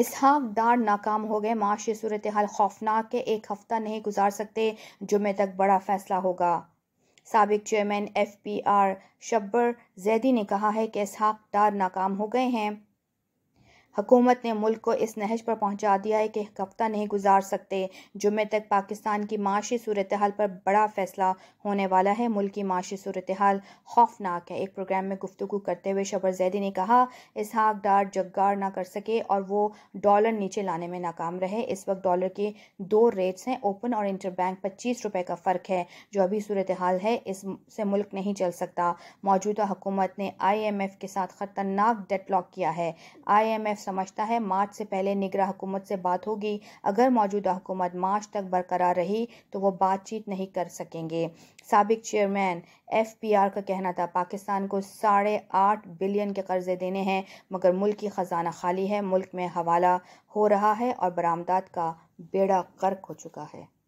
इसहाक डार नाकाम हो गए माशी सूरत हाल खौफनाक के एक हफ्ता नहीं गुजार सकते जुमे तक बड़ा फैसला होगा सबक chairman F P R Shabbar Zaidi ने कहा है कि इसहाफ डार नाकाम हो गए हैं हुकूमत ने मुल्क को इस नहज पर पहुंचा दिया है कि एक हफ्ता नहीं गुजार सकते जुमे तक पाकिस्तान की माशी सूरत हाल पर बड़ा फैसला होने वाला है मुल्क की माशी सूरत हाल खौफनाक है एक प्रोग्राम में गुफ्तु करते हुए शबर जैदी ने कहा इसहाक डार जगार ना कर सके और वो डॉलर नीचे लाने में नाकाम रहे इस वक्त डॉलर के दो रेट्स हैं ओपन और इंटर बैंक पच्चीस रुपये का फ़र्क है जो अभी सूरत हाल है इससे मुल्क नहीं चल सकता मौजूदा हुकूमत ने आई एम एफ के साथ ख़तरनाक लॉक किया है आई एम एफ समझता है मार्च से पहले निगरा हुकूमत से बात होगी अगर मौजूदा हुकूमत मार्च तक बरकरार रही तो वो बातचीत नहीं कर सकेंगे सबक चेयरमैन एफ पी आर का कहना था पाकिस्तान को साढ़े आठ बिलियन के कर्जे देने हैं मगर मुल्क की ख़जाना खाली है मुल्क में हवाला हो रहा है और बरामदात का बेड़ा गर्क हो चुका है